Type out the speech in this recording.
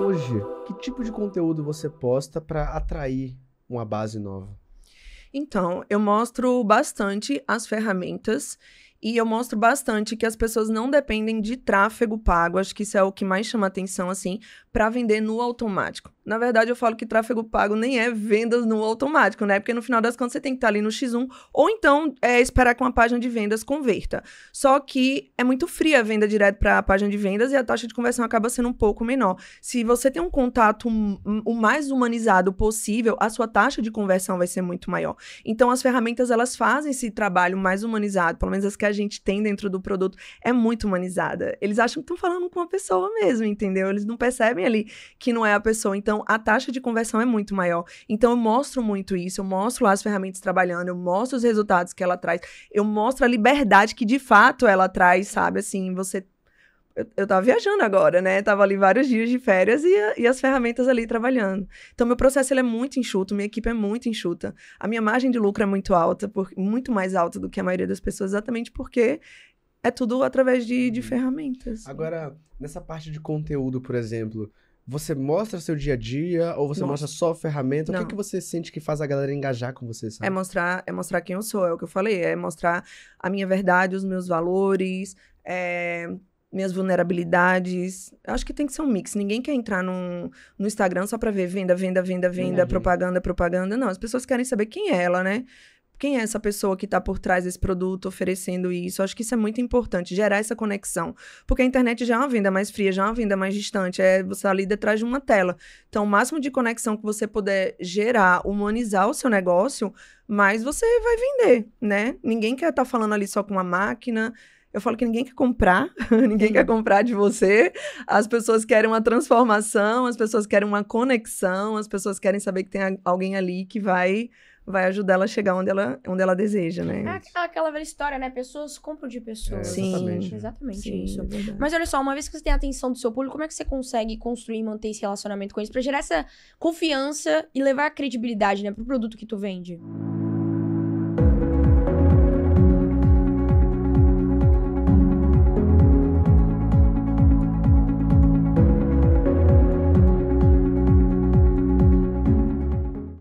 hoje, que tipo de conteúdo você posta para atrair uma base nova? Então, eu mostro bastante as ferramentas e eu mostro bastante que as pessoas não dependem de tráfego pago, acho que isso é o que mais chama atenção assim, para vender no automático. Na verdade, eu falo que tráfego pago nem é vendas no automático, né? Porque no final das contas você tem que estar ali no X1 ou então é, esperar que uma página de vendas converta. Só que é muito fria a venda direto para a página de vendas e a taxa de conversão acaba sendo um pouco menor. Se você tem um contato hum, hum, o mais humanizado possível, a sua taxa de conversão vai ser muito maior. Então, as ferramentas elas fazem esse trabalho mais humanizado, pelo menos as que a gente tem dentro do produto, é muito humanizada. Eles acham que estão falando com uma pessoa mesmo, entendeu? Eles não percebem ali que não é a pessoa. Então, então, a taxa de conversão é muito maior. Então, eu mostro muito isso, eu mostro lá as ferramentas trabalhando, eu mostro os resultados que ela traz, eu mostro a liberdade que de fato ela traz, sabe? Assim, você eu, eu tava viajando agora, né? Tava ali vários dias de férias e, e as ferramentas ali trabalhando. Então, meu processo ele é muito enxuto, minha equipe é muito enxuta. A minha margem de lucro é muito alta, por, muito mais alta do que a maioria das pessoas, exatamente porque é tudo através de, de uhum. ferramentas. Agora, nessa parte de conteúdo, por exemplo, você mostra seu dia a dia ou você Mostra. mostra só ferramenta? Não. O que, que você sente que faz a galera engajar com você? Sabe? É mostrar, é mostrar quem eu sou, é o que eu falei, é mostrar a minha verdade, os meus valores, é, minhas vulnerabilidades. Acho que tem que ser um mix. Ninguém quer entrar num, no Instagram só pra ver venda, venda, venda, venda, uhum. propaganda, propaganda. Não, as pessoas querem saber quem é ela, né? quem é essa pessoa que está por trás desse produto, oferecendo isso. acho que isso é muito importante, gerar essa conexão. Porque a internet já é uma venda mais fria, já é uma venda mais distante. É você tá ali detrás de uma tela. Então, o máximo de conexão que você puder gerar, humanizar o seu negócio, mais você vai vender, né? Ninguém quer estar tá falando ali só com uma máquina. Eu falo que ninguém quer comprar, ninguém Sim. quer uhum. comprar de você. As pessoas querem uma transformação, as pessoas querem uma conexão, as pessoas querem saber que tem alguém ali que vai vai ajudar ela a chegar onde ela, onde ela deseja, né? É aquela velha história, né? Pessoas compram de pessoas. É, exatamente. Sim, exatamente Sim, isso. É Mas olha só, uma vez que você tem a atenção do seu público, como é que você consegue construir e manter esse relacionamento com eles para gerar essa confiança e levar a credibilidade, né, pro produto que tu vende?